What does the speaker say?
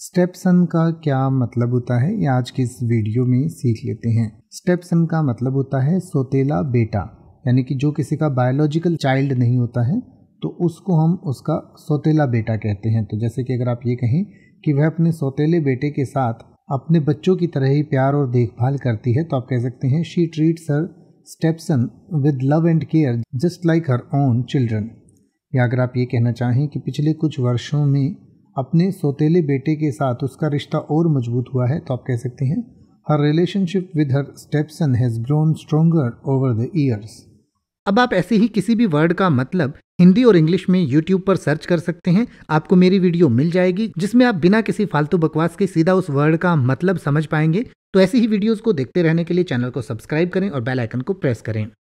सन का क्या मतलब होता है ये आज के इस वीडियो में सीख लेते हैं सन का मतलब होता है सोतेला बेटा यानी कि जो किसी का बायोलॉजिकल चाइल्ड नहीं होता है तो उसको हम उसका सोतेला बेटा कहते हैं तो जैसे कि अगर आप ये कहें कि वह अपने सोतेले बेटे के साथ अपने बच्चों की तरह ही प्यार और देखभाल करती है तो आप कह सकते हैं she treat her stepson with love and care just like her own children या अगर आप ये कहना चाहें कि पिछले कुछ वर्षों में अपने सोतेले बेटे के साथ उसका रिश्ता और मजबूत हुआ है तो आप कह सकते हैं her relationship with her stepson has grown stronger over the years अब आप ऐसे ही किसी भी वर्ड का मतलब हिंदी और इंग्लिश में यूट्यूब पर सर्च कर सकते हैं आपको मेरी वीडियो मिल जाएगी जिसमें आप बिना किसी फालतू बकवास के सीधा उस वर्ड का मतलब समझ पाएंगे तो ऐसी ही वीडियोस को देखते रहने के लिए चैनल को सब्सक्राइब करें और बेल आइकन को प्रेस करें